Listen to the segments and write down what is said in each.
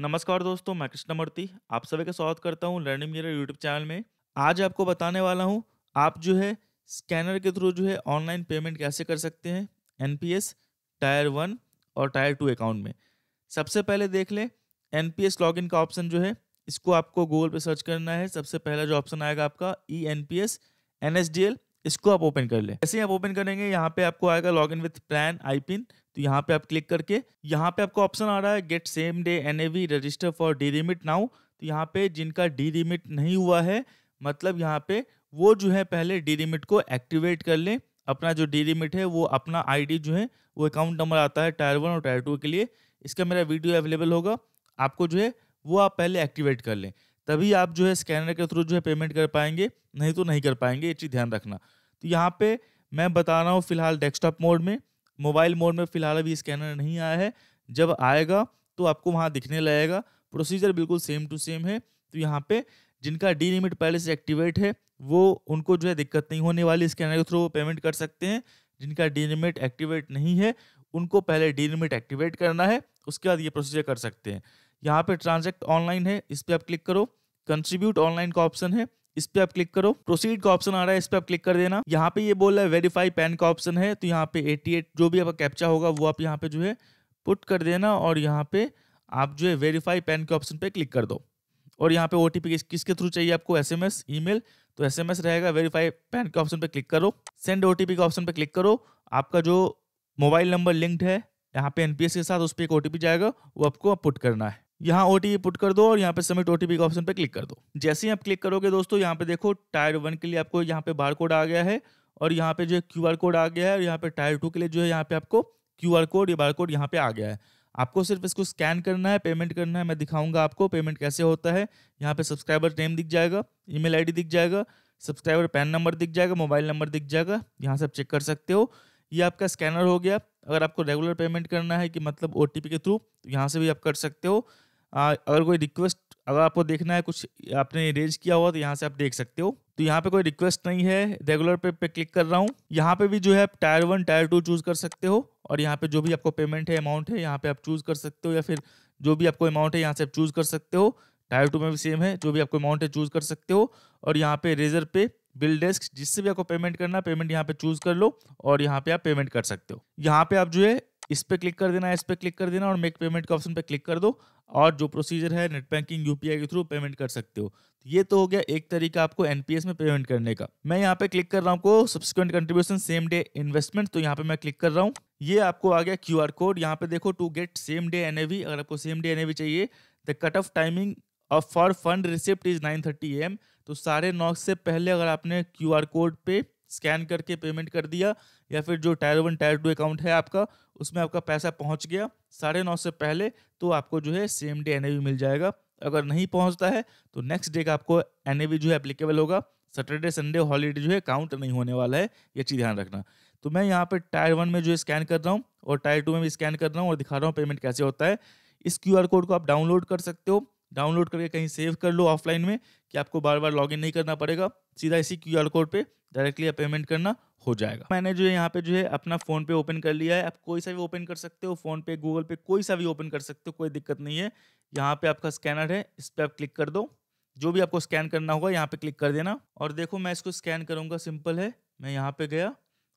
नमस्कार दोस्तों मैं कृष्णमूर्ति आप सभी का स्वागत करता हूँ लर्निंग मेरा यूट्यूब चैनल में आज आपको बताने वाला हूँ आप जो है स्कैनर के थ्रू जो है ऑनलाइन पेमेंट कैसे कर सकते हैं N P S tier one और टायर टू अकाउंट में सबसे पहले देख लें एन पी एस का ऑप्शन जो है इसको आपको गूगल पे सर्च करना है सबसे पहला जो ऑप्शन आएगा आपका E N P S N S D L इसको आप ओपन कर ले ऐसे ही आप ओपन करेंगे यहाँ पे आपको आएगा log in with plan I pin तो यहाँ पे आप क्लिक करके यहाँ पे आपको ऑप्शन आ रहा है get same day and register for D remit now तो यहाँ पे जिनका डी रिमिट नहीं हुआ है मतलब यहाँ पे वो जो है पहले डी रिमिट को एक्टिवेट कर लें अपना जो डी रिमिट है वो अपना आईडी जो है वो अकाउंट नंबर आता है टायर वन और टायर टू के लिए इसका मेरा वीडियो अवेलेबल होगा आपको जो है वो आप पहले एक्टिवेट कर लें तभी आप जो है स्कैनर के थ्रू जो है पेमेंट कर पाएंगे नहीं तो नहीं कर पाएंगे ये चीज़ ध्यान रखना तो यहाँ पे मैं बता रहा हूँ फिलहाल डेस्कटॉप मोड में मोबाइल मोड में फिलहाल अभी स्कैनर नहीं आया है जब आएगा तो आपको वहाँ दिखने लगेगा प्रोसीजर बिल्कुल सेम टू सेम है तो यहाँ पे जिनका डी लिमिट पहले से एक्टिवेट है वो उनको जो है दिक्कत नहीं होने वाली स्कैनर के थ्रू वो पेमेंट कर सकते हैं जिनका डी लिमिट एक्टिवेट नहीं है उनको पहले डी लिमिट एक्टिवेट करना है उसके बाद ये प्रोसीजर कर सकते हैं यहाँ पे ट्रांजेक्ट ऑनलाइन है इस पर आप क्लिक करो कंट्रीब्यूट ऑनलाइन का ऑप्शन है इस पे आप क्लिक करो प्रोसीड का ऑप्शन आ रहा है इस पे आप क्लिक कर देना यहाँ पे ये बोल रहा है वेरीफाई पैन का ऑप्शन है तो यहाँ पे 88 जो भी आपका कैप्चा होगा वो आप यहाँ पे जो है पुट कर देना और यहाँ पे आप जो है वेरीफाई पैन के ऑप्शन पे क्लिक कर दो और यहाँ पे ओ टी किसके थ्रू चाहिए आपको एस एम एस ई तो एस एम एस रहेगा वेरीफाई पैन के ऑप्शन पे क्लिक करो सेंड ओ के ऑप्शन पे क्लिक करो आपका जो मोबाइल नंबर लिंक्ड है यहाँ पे एन के साथ उस पर एक ओ जाएगा वो आपको पुट करना है यहाँ ओ पुट कर दो और यहाँ पे सबमिट ओ टी के ऑप्शन पे क्लिक कर दो जैसे ही आप क्लिक करोगे दोस्तों यहाँ पे देखो टायर वन के लिए आपको यहाँ पे बार कोड आ गया है और यहाँ पे जो है क्यू कोड आ गया है और यहाँ पे टायर टू के लिए जो है यहाँ पे आपको क्यू कोड या बार कोड यहाँ पे आ गया है आपको सिर्फ इसको स्कैन करना है पेमेंट करना है मैं दिखाऊंगा आपको पेमेंट कैसे होता है यहाँ पे सब्सक्राइबर नेम दिख जाएगा ईमेल आईडी दिख जाएगा सब्सक्राइबर पैन नंबर दिख जाएगा मोबाइल नंबर दिख जाएगा यहाँ से आप चेक कर सकते हो ये आपका स्कैनर हो गया अगर आपको रेगुलर पेमेंट करना है कि मतलब ओ के थ्रू तो यहाँ से भी आप कर सकते हो आ, अगर कोई रिक्वेस्ट अगर आपको देखना है कुछ आपने अरेंज किया हुआ तो यहाँ से आप देख सकते हो तो यहाँ पे कोई रिक्वेस्ट नहीं है रेगुलर पे पे क्लिक कर रहा हूँ यहाँ पे भी जो है आप tier one tier two choose कर सकते हो और यहाँ पे जो भी आपको पेमेंट है अमाउंट है यहाँ पे आप चूज कर सकते हो या फिर जो भी आपको अमाउंट है यहाँ से आप चूज कर सकते हो टायर टू में भी सेम है जो भी आपको अमाउंट है चूज कर सकते हो और यहाँ पे रेजर पे बिल डेस्क जिससे भी आपको पेमेंट करना पेमेंट यहाँ पे चूज कर लो और यहाँ पे आप पेमेंट कर सकते हो यहाँ पे आप जो है इस पर क्लिक कर देना इस पर क्लिक कर देना और मेक पेमेंट का ऑप्शन पर क्लिक कर दो और जो प्रोसीजर है नेट बैंकिंग यूपीआई के थ्रू पेमेंट कर सकते हो तो ये तो हो गया एक तरीका आपको एनपीएस में पेमेंट करने का मैं यहाँ पे क्लिक कर रहा हूँ को subsequent contribution same day investment तो यहाँ पे मैं क्लिक कर रहा हूँ ये आपको आ गया क्यू कोड यहाँ पे देखो to get same day N अगर आपको सेम डे एन चाहिए the cut off timing of for fund receipt is nine thirty AM तो साढ़े नौ से पहले अगर आपने क्यू कोड पे स्कैन करके पेमेंट कर दिया या फिर जो tier one tier two account है आपका उसमें आपका पैसा पहुंच गया साढ़े नौ से पहले तो आपको जो है सेम डे एन मिल जाएगा अगर नहीं पहुंचता है तो नेक्स्ट डे का आपको एन जो है एप्लीकेबल होगा सैटरडे संडे हॉलीडे जो है काउंट नहीं होने वाला है ये चीज़ ध्यान रखना तो मैं यहाँ पर टायर वन में जो स्कैन कर रहा हूँ और टायर टू में भी स्कैन कर रहा हूँ और दिखा रहा हूँ पेमेंट कैसे होता है इस क्यू कोड को आप डाउनलोड कर सकते हो डाउनलोड करके कहीं सेव कर लो ऑफलाइन में कि आपको बार बार लॉग नहीं करना पड़ेगा सीधा इसी क्यू कोड पर डायरेक्टली पेमेंट करना हो जाएगा मैंने जो है यहाँ पे जो है अपना फोन पे ओपन कर लिया है आप कोई सा भी ओपन कर सकते हो फोन पे गूगल पे कोई सा भी ओपन कर सकते हो कोई दिक्कत नहीं है यहाँ पे आपका स्कैनर है इस पर आप क्लिक कर दो जो भी आपको स्कैन करना होगा यहाँ पे क्लिक कर देना और देखो मैं इसको स्कैन करूँगा सिंपल है मैं यहाँ पे गया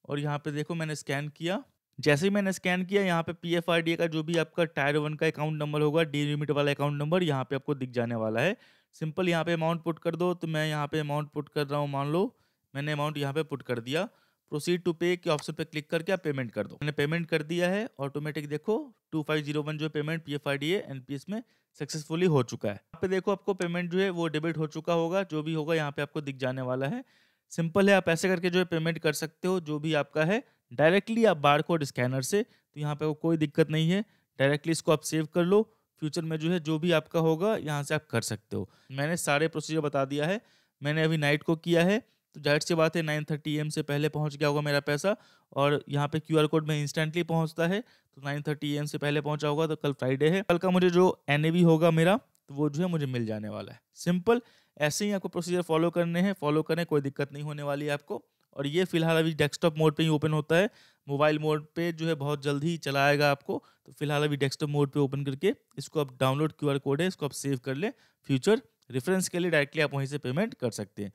और यहाँ पे देखो मैंने स्कैन किया जैसे ही मैंने स्कैन किया यहाँ पे पी एफ आर डी का जो भी आपका टायर वन का अकाउंट नंबर होगा डी लिमिट वाला अकाउंट नंबर यहाँ पे आपको दिख जाने वाला है सिंपल यहाँ पे अमाउंट पुट कर दो तो मैं यहाँ पे अमाउंट पुट कर रहा हूँ मान लो मैंने अमाउंट यहाँ पे पुट कर दिया प्रोसीड टू पे के ऑप्शन पे क्लिक करके आप पेमेंट कर दो मैंने पेमेंट कर दिया है ऑटोमेटिक देखो टू फाइव जीरो वन जो payment P F I D N P S में सक्सेसफुली हो चुका है यहाँ पे देखो आपको पेमेंट जो है वो डेबिट हो चुका होगा जो भी होगा यहाँ पे आपको दिख जाने वाला है सिंपल है आप ऐसे करके जो है पेमेंट कर सकते हो जो भी आपका है डायरेक्टली आप बार कोड स्कैनर से तो यहाँ पे वो कोई दिक्कत नहीं है डायरेक्टली इसको आप सेव कर लो फ्यूचर में जो है जो भी आपका होगा यहाँ से आप कर सकते हो मैंने सारे प्रोसीजर बता दिया है मैंने अभी नाइट को किया है तो जाहिर सी बात है नाइन थर्टी एम से पहले पहुँच गया होगा मेरा पैसा और यहाँ पे क्यू आर कोड में इंस्टेंटली पहुँचता है तो नाइन थर्टी एम से पहले पहुँचा होगा तो कल फ्राइडे है कल का मुझे जो एन होगा मेरा तो वो जो है मुझे मिल जाने वाला है सिंपल ऐसे ही आपको प्रोसीजर फॉलो करने हैं फॉलो करें कोई दिक्कत नहीं होने वाली है आपको और ये फिलहाल अभी डेस्कटॉप मोड पे ही ओपन होता है मोबाइल मोड पे जो है बहुत जल्द ही चलाएगा आपको तो फिलहाल अभी डेस्कटॉप मोड पे ओपन करके इसको आप डाउनलोड क्यूआर कोड है इसको आप सेव कर लें फ्यूचर रेफरेंस के लिए डायरेक्टली आप वहीं से पेमेंट कर सकते हैं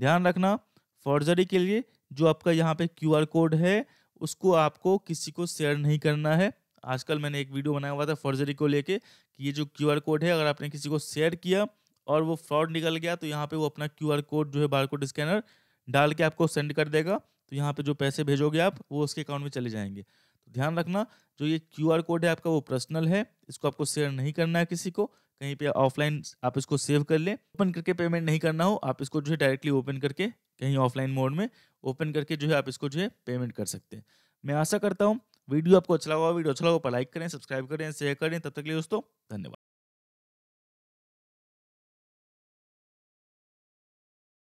ध्यान रखना फॉर्जरी के लिए जो आपका यहाँ पे क्यू कोड है उसको आपको किसी को शेयर नहीं करना है आजकल मैंने एक वीडियो बनाया हुआ था फॉर्जरी को लेके कि ये जो क्यू कोड है अगर आपने किसी को शेयर किया और वो फ्रॉड निकल गया तो यहाँ पे वो अपना क्यू कोड जो है बारकोड स्कैनर डाल के आपको सेंड कर देगा तो यहाँ पे जो पैसे भेजोगे आप वो उसके अकाउंट में चले जाएंगे तो ध्यान रखना जो ये क्यू कोड है आपका वो पर्सनल है इसको आपको शेयर नहीं करना है किसी को कहीं पे ऑफलाइन आप इसको सेव कर लें ओपन करके पेमेंट नहीं करना हो आप इसको जो है डायरेक्टली ओपन करके कहीं ऑफलाइन मोड में ओपन करके जो है आप इसको जो है पेमेंट कर सकते हैं मैं आशा करता हूँ वीडियो आपको अच्छा लगा वीडियो अच्छा लगा पर लाइक तो करें सब्सक्राइब करें शेयर करें तब तक के लिए दोस्तों धन्यवाद